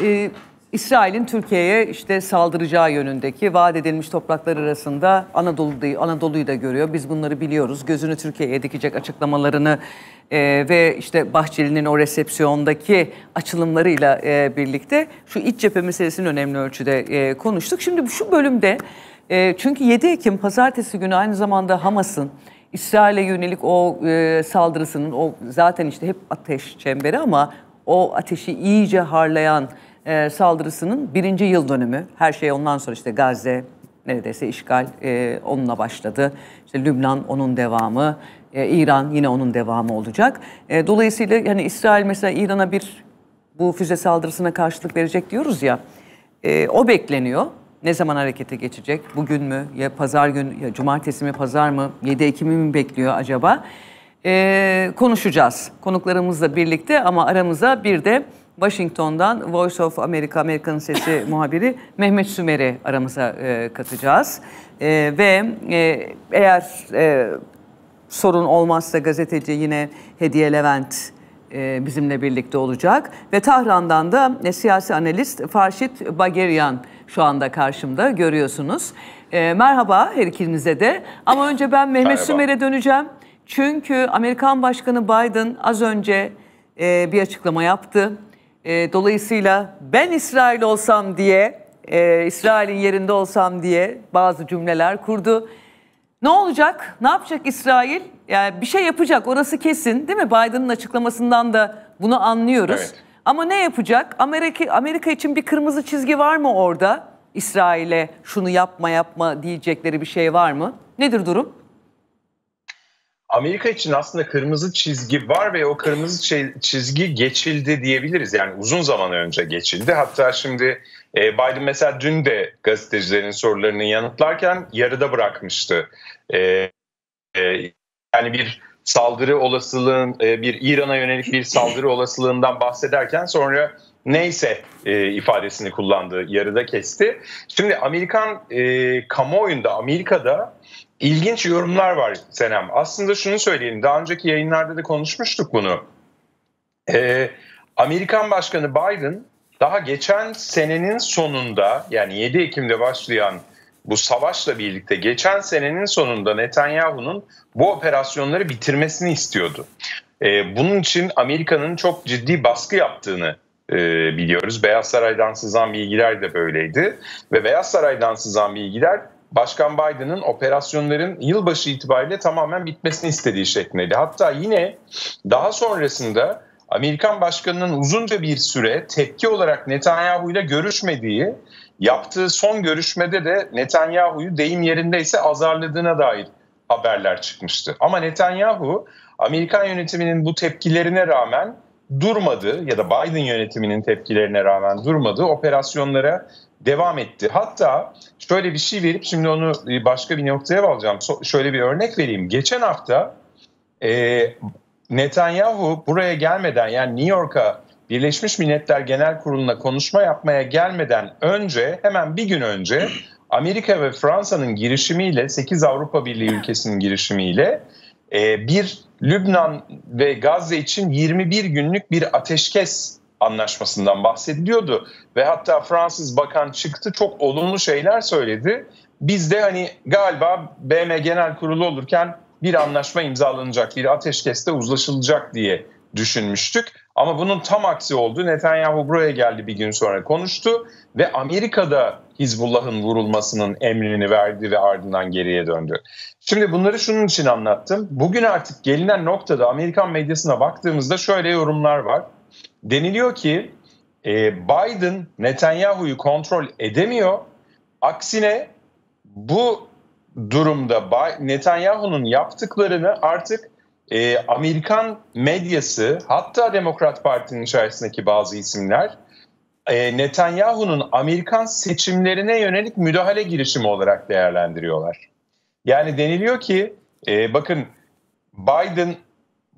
e, İsrail'in Türkiye'ye işte saldıracağı yönündeki vaat edilmiş topraklar arasında Anadolu'yu Anadolu'yu da görüyor. Biz bunları biliyoruz. Gözünü Türkiye'ye dikecek açıklamalarını e, ve işte Bahçeli'nin o resepsiyondaki açılımlarıyla e, birlikte şu iç cephe meselesini önemli ölçüde e, konuştuk. Şimdi şu bölümde e, çünkü 7 Ekim pazartesi günü aynı zamanda Hamas'ın İsrail'e yönelik o e, saldırısının o zaten işte hep ateş çemberi ama o ateşi iyice harlayan e, saldırısının birinci yıl dönümü. Her şey ondan sonra işte Gazze neredeyse işgal e, onunla başladı. İşte Lübnan onun devamı, e, İran yine onun devamı olacak. E, dolayısıyla yani İsrail mesela İran'a bir bu füze saldırısına karşılık verecek diyoruz ya. E, o bekleniyor. Ne zaman harekete geçecek? Bugün mü? Ya pazar gün, ya cumartesi mi, pazar mı? 7 Ekim'i mi bekliyor acaba? e, konuşacağız konuklarımızla birlikte ama aramıza bir de Washington'dan Voice of America, Amerikan Sesi muhabiri Mehmet Sümer'i aramıza e, katacağız. E, ve e, eğer e, sorun olmazsa gazeteci yine Hediye Levent e, bizimle birlikte olacak. Ve Tahran'dan da e, siyasi analist Farşit Bageryan şu anda karşımda görüyorsunuz. E, merhaba her ikinize de. Ama önce ben Mehmet Sümer'e döneceğim. Çünkü Amerikan Başkanı Biden az önce e, bir açıklama yaptı. E, dolayısıyla ben İsrail olsam diye, e, İsrail'in yerinde olsam diye bazı cümleler kurdu. Ne olacak? Ne yapacak İsrail? Yani bir şey yapacak orası kesin değil mi? Biden'ın açıklamasından da bunu anlıyoruz. Evet. Ama ne yapacak? Amerika, Amerika için bir kırmızı çizgi var mı orada? İsrail'e şunu yapma yapma diyecekleri bir şey var mı? Nedir durum? Amerika için aslında kırmızı çizgi var ve o kırmızı şey, çizgi geçildi diyebiliriz. Yani uzun zaman önce geçildi. Hatta şimdi e, Biden mesela dün de gazetecilerin sorularını yanıtlarken yarıda bırakmıştı. E, e, yani bir saldırı olasılığın, bir İran'a yönelik bir saldırı olasılığından bahsederken sonra neyse ifadesini kullandı, yarıda kesti. Şimdi Amerikan e, kamuoyunda, Amerika'da ilginç yorumlar var Senem. Aslında şunu söyleyeyim, Daha önceki yayınlarda da konuşmuştuk bunu. Ee, Amerikan Başkanı Biden daha geçen senenin sonunda yani 7 Ekim'de başlayan bu savaşla birlikte geçen senenin sonunda Netanyahu'nun bu operasyonları bitirmesini istiyordu. Ee, bunun için Amerika'nın çok ciddi baskı yaptığını e, biliyoruz. Beyaz Saray'dan sızan bilgiler de böyleydi ve Beyaz Saray'dan sızan bilgiler Başkan Biden'ın operasyonların yılbaşı itibariyle tamamen bitmesini istediği şeklindeydi. Hatta yine daha sonrasında Amerikan başkanının uzunca bir süre tepki olarak Netanyahu ile görüşmediği, yaptığı son görüşmede de Netanyahu'yu deyim yerindeyse azarladığına dair haberler çıkmıştı. Ama Netanyahu Amerikan yönetiminin bu tepkilerine rağmen durmadı ya da Biden yönetiminin tepkilerine rağmen durmadı. Operasyonlara devam etti. Hatta şöyle bir şey verip şimdi onu başka bir noktaya alacağım. şöyle bir örnek vereyim. Geçen hafta e, Netanyahu buraya gelmeden yani New York'a Birleşmiş Milletler Genel Kurulu'na konuşma yapmaya gelmeden önce hemen bir gün önce Amerika ve Fransa'nın girişimiyle 8 Avrupa Birliği ülkesinin girişimiyle e, bir Lübnan ve Gazze için 21 günlük bir ateşkes anlaşmasından bahsediliyordu. Ve hatta Fransız bakan çıktı çok olumlu şeyler söyledi. Biz de hani galiba BM Genel Kurulu olurken bir anlaşma imzalanacak, bir ateşkeste uzlaşılacak diye düşünmüştük. Ama bunun tam aksi oldu. Netanyahu buraya geldi bir gün sonra konuştu ve Amerika'da Hizbullah'ın vurulmasının emrini verdi ve ardından geriye döndü. Şimdi bunları şunun için anlattım. Bugün artık gelinen noktada Amerikan medyasına baktığımızda şöyle yorumlar var deniliyor ki e, Biden Netanyahu'yu kontrol edemiyor. Aksine bu durumda Netanyahu'nun yaptıklarını artık e, Amerikan medyası hatta Demokrat Parti'nin içerisindeki bazı isimler e, Netanyahu'nun Amerikan seçimlerine yönelik müdahale girişimi olarak değerlendiriyorlar. Yani deniliyor ki e, bakın Biden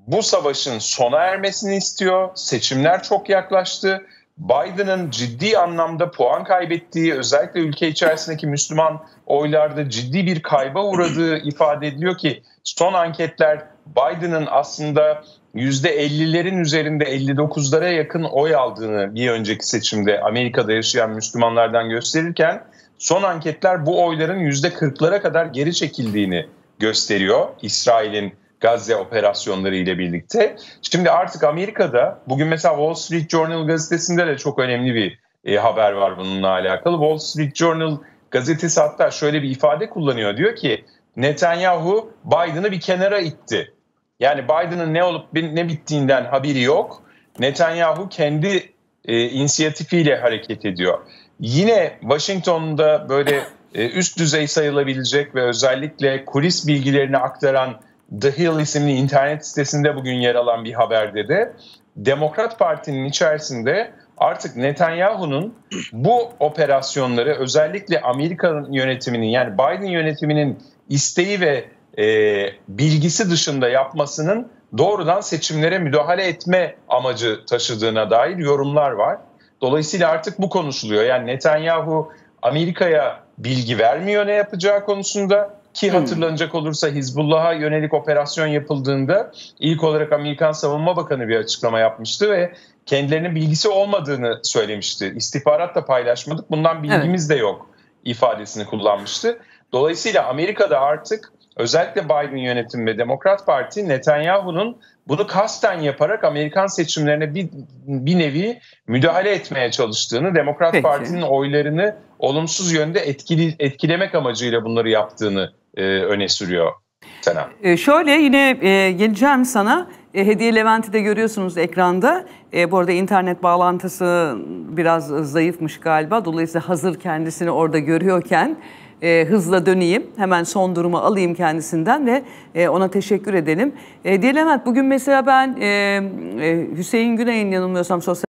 bu savaşın sona ermesini istiyor. Seçimler çok yaklaştı. Biden'ın ciddi anlamda puan kaybettiği, özellikle ülke içerisindeki Müslüman oylarda ciddi bir kayba uğradığı ifade ediliyor ki son anketler Biden'ın aslında %50'lerin üzerinde 59'lara yakın oy aldığını bir önceki seçimde Amerika'da yaşayan Müslümanlardan gösterirken son anketler bu oyların %40'lara kadar geri çekildiğini gösteriyor İsrail'in Gazze operasyonları ile birlikte. Şimdi artık Amerika'da bugün mesela Wall Street Journal gazetesinde de çok önemli bir e, haber var bununla alakalı. Wall Street Journal gazetesi hatta şöyle bir ifade kullanıyor. Diyor ki Netanyahu Biden'ı bir kenara itti. Yani Biden'ın ne olup ne bittiğinden haberi yok. Netanyahu kendi e, inisiyatifiyle hareket ediyor. Yine Washington'da böyle e, üst düzey sayılabilecek ve özellikle kulis bilgilerini aktaran The Hill isimli internet sitesinde bugün yer alan bir haberde de Demokrat Parti'nin içerisinde artık Netanyahu'nun bu operasyonları özellikle Amerika'nın yönetiminin yani Biden yönetiminin isteği ve e, bilgisi dışında yapmasının doğrudan seçimlere müdahale etme amacı taşıdığına dair yorumlar var. Dolayısıyla artık bu konuşuluyor. Yani Netanyahu Amerika'ya bilgi vermiyor ne yapacağı konusunda. Ki hmm. hatırlanacak olursa Hizbullah'a yönelik operasyon yapıldığında ilk olarak Amerikan Savunma Bakanı bir açıklama yapmıştı ve kendilerinin bilgisi olmadığını söylemişti. İstihbarat da paylaşmadık, bundan bilgimiz evet. de yok ifadesini kullanmıştı. Dolayısıyla Amerika'da artık özellikle Biden yönetimi ve Demokrat Parti Netanyahu'nun bunu kasten yaparak Amerikan seçimlerine bir, bir nevi müdahale etmeye çalıştığını, Demokrat Peki. Parti'nin oylarını olumsuz yönde etkili, etkilemek amacıyla bunları yaptığını e, öne sürüyor Selam. E, şöyle yine e, geleceğim sana. E, Hediye Levent'i de görüyorsunuz ekranda. E, bu arada internet bağlantısı biraz zayıfmış galiba. Dolayısıyla hazır kendisini orada görüyorken e, hızla döneyim. Hemen son durumu alayım kendisinden ve e, ona teşekkür edelim. E, Hediye Levent bugün mesela ben e, e Hüseyin Güney'in yanılmıyorsam sosyal